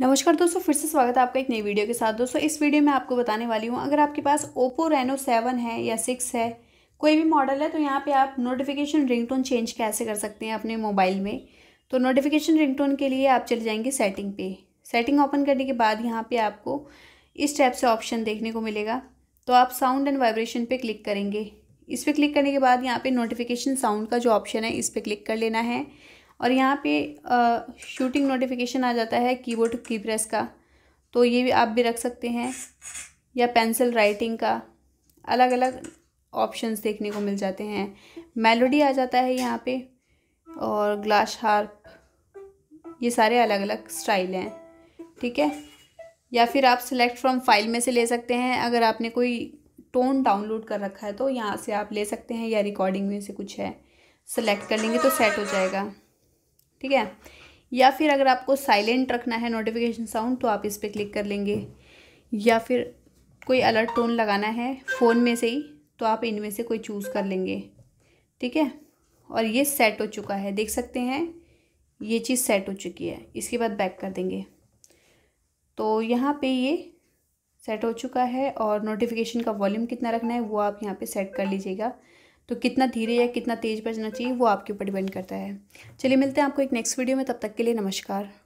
नमस्कार दोस्तों फिर से स्वागत है आपका एक नई वीडियो के साथ दोस्तों इस वीडियो में आपको बताने वाली हूँ अगर आपके पास ओप्पो रेनो सेवन है या सिक्स है कोई भी मॉडल है तो यहाँ पे आप नोटिफिकेशन रिंगटोन चेंज कैसे कर सकते हैं अपने मोबाइल में तो नोटिफिकेशन रिंगटोन के लिए आप चले जाएंगे सेटिंग पे सेटिंग ओपन करने के बाद यहाँ पर आपको इस टाइप से ऑप्शन देखने को मिलेगा तो आप साउंड एंड वाइब्रेशन पर क्लिक करेंगे इस पर क्लिक करने के बाद यहाँ पर नोटिफिकेशन साउंड का जो ऑप्शन है इस पर क्लिक कर लेना है और यहाँ पे शूटिंग नोटिफिकेशन आ जाता है कीबोर्ड की प्रेस का तो ये भी आप भी रख सकते हैं या पेंसिल राइटिंग का अलग अलग ऑप्शंस देखने को मिल जाते हैं मेलोडी आ जाता है यहाँ पे और ग्लास हार्प ये सारे अलग अलग स्टाइल हैं ठीक है या फिर आप सिलेक्ट फ्रॉम फाइल में से ले सकते हैं अगर आपने कोई टोन डाउनलोड कर रखा है तो यहाँ से आप ले सकते हैं या रिकॉर्डिंग में से कुछ है सेलेक्ट कर लेंगे तो सेट हो जाएगा ठीक है या फिर अगर आपको साइलेंट रखना है नोटिफिकेशन साउंड तो आप इस पर क्लिक कर लेंगे या फिर कोई अलर्ट टोन लगाना है फ़ोन में से ही तो आप इनमें से कोई चूज़ कर लेंगे ठीक है और ये सेट हो चुका है देख सकते हैं ये चीज़ सेट हो चुकी है इसके बाद बैक कर देंगे तो यहाँ पे ये सेट हो चुका है और नोटिफिकेशन का वॉल्यूम कितना रखना है वो आप यहाँ पे सेट कर लीजिएगा तो कितना धीरे या कितना तेज़ बजना चाहिए वो आपके ऊपर डिपेंड करता है चलिए मिलते हैं आपको एक नेक्स्ट वीडियो में तब तक के लिए नमस्कार